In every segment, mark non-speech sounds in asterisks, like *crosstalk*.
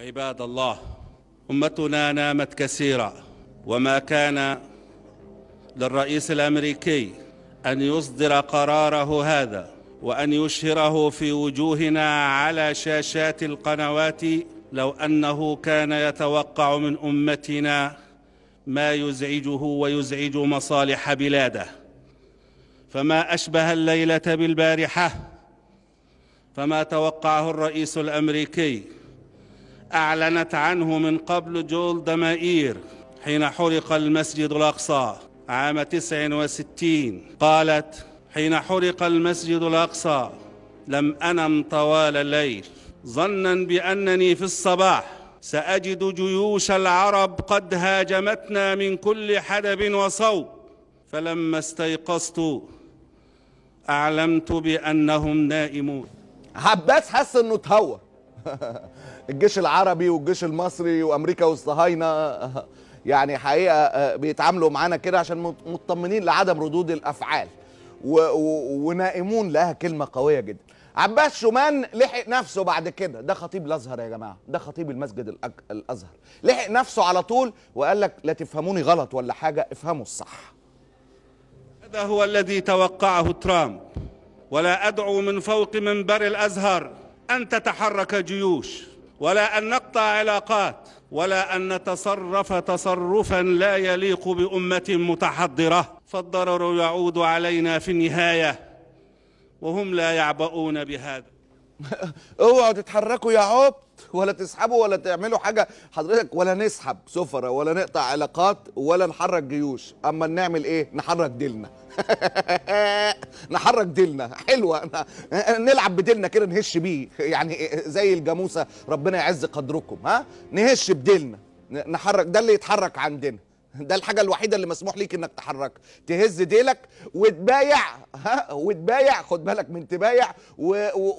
عباد الله أمتنا نامت كثيرا وما كان للرئيس الأمريكي أن يصدر قراره هذا وأن يشهره في وجوهنا على شاشات القنوات لو أنه كان يتوقع من أمتنا ما يزعجه ويزعج مصالح بلاده فما أشبه الليلة بالبارحة فما توقعه الرئيس الأمريكي أعلنت عنه من قبل جول دمائير حين حرق المسجد الأقصى عام 69 قالت حين حرق المسجد الأقصى لم أنم طوال الليل ظنا بأنني في الصباح سأجد جيوش العرب قد هاجمتنا من كل حدب وصوب فلما استيقظت أعلمت بأنهم نائمون عباس حس إنه اتهور *laughs* الجيش العربي والجيش المصري وامريكا والصهاينه *laughs* يعني حقيقه آه، بيتعاملوا معانا كده عشان مطمنين لعدم ردود الافعال و... و... ونائمون لها كلمه قويه جدا عباس شومان لحق نفسه بعد كده ده خطيب الازهر يا جماعه ده خطيب المسجد الازهر لحق نفسه على طول وقال لك لا تفهموني غلط ولا حاجه افهموا الصح هذا هو الذي توقعه ترامب ولا ادعو من فوق منبر الازهر أن تتحرك جيوش ولا أن نقطع علاقات ولا أن نتصرف تصرفا لا يليق بأمة متحضرة فالضرر يعود علينا في النهاية وهم لا يعبؤون بهذا *laughs* اوعوا تتحركوا يا عبط ولا تسحبوا ولا تعملوا حاجه حضرتك ولا نسحب سفره ولا نقطع علاقات ولا نحرك جيوش اما نعمل ايه نحرك ديلنا *laughs* نحرك ديلنا حلوه *laughs* نلعب بديلنا كده نهش بيه يعني زي الجاموسه ربنا يعز قدركم ها نهش بديلنا نحرك ده اللي يتحرك عندنا ده الحاجه الوحيده اللي مسموح ليك انك تحركها تهز ديلك وتبايع ها وتبايع خد بالك من تبايع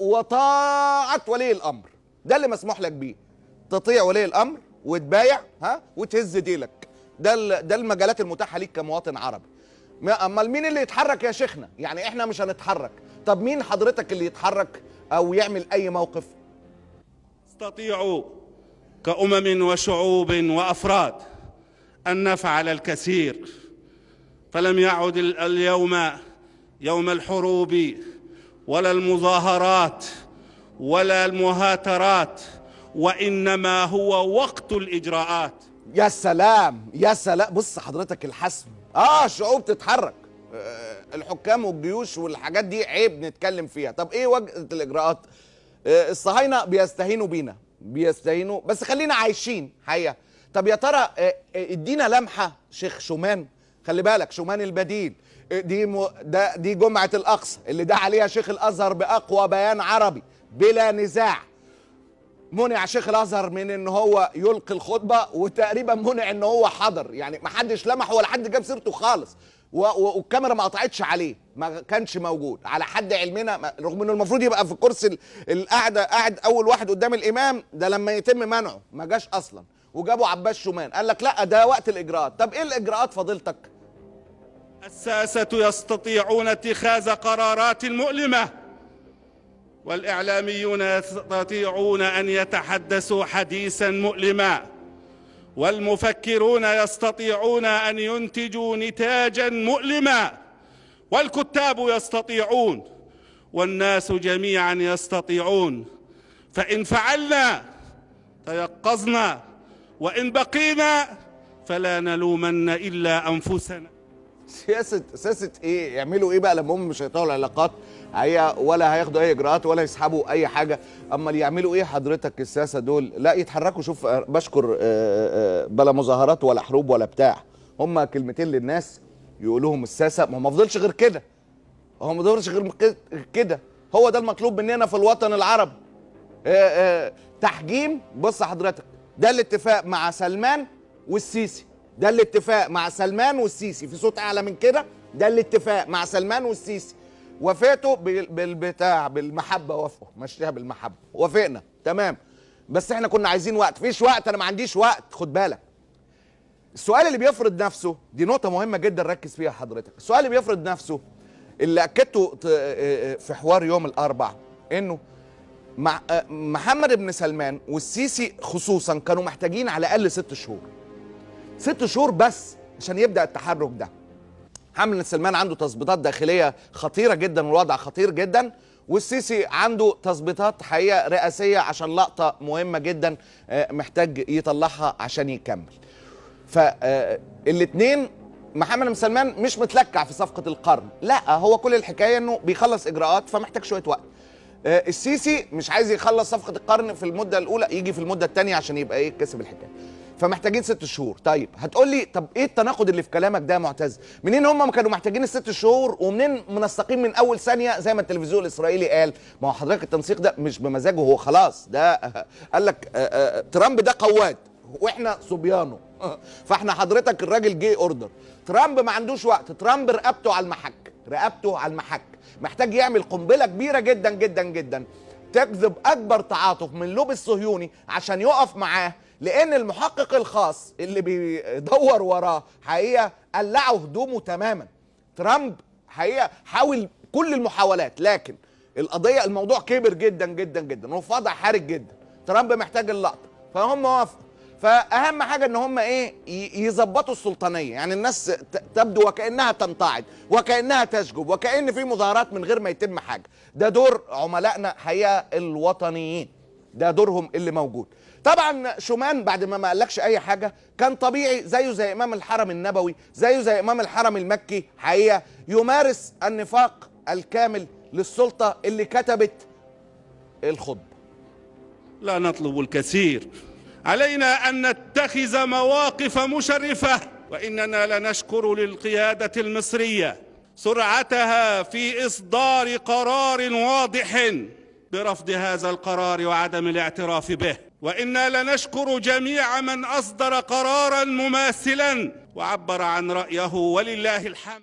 وطاعه ولي الامر ده اللي مسموح لك بيه تطيع ولي الامر وتبايع ها وتهز ديلك ده ده المجالات المتاحه ليك كمواطن عربي امال مين اللي يتحرك يا شيخنا يعني احنا مش هنتحرك طب مين حضرتك اللي يتحرك او يعمل اي موقف استطيعوا كامم وشعوب وافراد أن نفعل الكثير فلم يعد اليوم يوم الحروب ولا المظاهرات ولا المهاترات وإنما هو وقت الإجراءات يا سلام يا سلام بص حضرتك الحسم آه الشعوب تتحرك آه الحكام والجيوش والحاجات دي عيب نتكلم فيها طب إيه وجهة الإجراءات آه الصهاينة بيستهينوا بينا بيستهينوا بس خلينا عايشين حقيقة طب يا ترى آه، آه، ادينا لمحه شيخ شومان خلي بالك شومان البديل آه، دي م... ده دي جمعه الاقصى اللي ده عليها شيخ الازهر باقوى بيان عربي بلا نزاع منع شيخ الازهر من ان هو يلقي الخطبه وتقريبا منع ان هو حضر يعني ما حدش لمحه ولا حد جاب سيرته خالص والكاميرا ما قطعتش عليه ما كانش موجود على حد علمنا رغم انه المفروض يبقى في كرسي القعده قاعد اول واحد قدام الامام ده لما يتم منعه ما جاش اصلا وجابوا عباس شومان قال لك لا ده وقت الاجراءات طب ايه الاجراءات فضيلتك الساسة يستطيعون اتخاذ قرارات مؤلمة والإعلاميون يستطيعون أن يتحدثوا حديثا مؤلما والمفكرون يستطيعون أن ينتجوا نتاجا مؤلما والكتاب يستطيعون والناس جميعا يستطيعون فإن فعلنا تيقظنا وإن بقينا فلا نلومن إلا أنفسنا سياسة سياسة ايه يعملوا ايه بقى لما هم مش هيطلعوا العلاقات هي ولا هياخدوا اي اجراءات ولا يسحبوا اي حاجه اما اللي يعملوا ايه حضرتك السياسه دول لا يتحركوا شوف آه، بشكر آه، آه، بلا مظاهرات ولا حروب ولا بتاع هم كلمتين للناس يقولوهم الساسه ما ما فضلش غير كده هو ما فضلش غير كده هو ده المطلوب مننا في الوطن العربي تحجيم بص حضرتك ده الاتفاق مع سلمان والسيسي ده الاتفاق مع سلمان والسيسي في صوت اعلى من كده ده الاتفاق مع سلمان والسيسي وافقته بالبتاع بالمحبه وافقوا مشيها بالمحبه وافقنا تمام بس احنا كنا عايزين وقت فيش وقت انا ما عنديش وقت خد بالك السؤال اللي بيفرض نفسه دي نقطة مهمة جدا ركز فيها حضرتك السؤال اللي بيفرض نفسه اللي أكدته في حوار يوم الأربع إنه آه، محمد بن سلمان والسيسي خصوصا كانوا محتاجين على الاقل ست شهور ست شهور بس عشان يبدا التحرك ده محمد بن سلمان عنده تظبيطات داخليه خطيره جدا والوضع خطير جدا والسيسي عنده تظبيطات حقيقه رئاسيه عشان لقطه مهمه جدا آه، محتاج يطلعها عشان يكمل فالاثنين آه، محمد بن سلمان مش متلكع في صفقه القرن لا هو كل الحكايه انه بيخلص اجراءات فمحتاج شويه وقت آه، السيسي مش عايز يخلص صفقه القرن في المده الاولى يجي في المده الثانيه عشان يبقى ايه كسب الحكايه فمحتاجين ست شهور طيب هتقول لي طب ايه التناقض اللي في كلامك ده يا معتز منين هم كانوا محتاجين الست شهور ومنين منسقين من اول ثانيه زي ما التلفزيون الاسرائيلي قال ما هو حضرتك التنسيق ده مش بمزاجه هو خلاص ده *laughs* قال لك آه، آه، ترامب ده قواد واحنا صبيانه *laughs* فاحنا حضرتك الراجل جه اوردر ترامب ما عندوش وقت ترامب رقبته على المحك رقبته على المحك محتاج يعمل قنبله كبيره جدا جدا جدا تجذب اكبر تعاطف من لوب الصهيوني عشان يقف معاه لان المحقق الخاص اللي بيدور وراه حقيقه قلعه هدومه تماما ترامب حقيقه حاول كل المحاولات لكن القضيه الموضوع كبر جدا جدا جدا وفضع حرج جدا ترامب محتاج اللقطه فهم وافقوا فاهم حاجه ان هم ايه يظبطوا السلطانيه يعني الناس تبدو وكانها تنتعد وكانها تشجب وكان في مظاهرات من غير ما يتم حاجه ده دور عملائنا حقيقه الوطنيين ده دورهم اللي موجود طبعا شومان بعد ما ما قالكش اي حاجه كان طبيعي زيه زي امام الحرم النبوي زيه زي امام الحرم المكي حقيقه يمارس النفاق الكامل للسلطه اللي كتبت الخطبه لا نطلب الكثير علينا أن نتخذ مواقف مشرفة وإننا لنشكر للقيادة المصرية سرعتها في إصدار قرار واضح برفض هذا القرار وعدم الاعتراف به وإنا لنشكر جميع من أصدر قرارا مماثلا وعبر عن رأيه ولله الحمد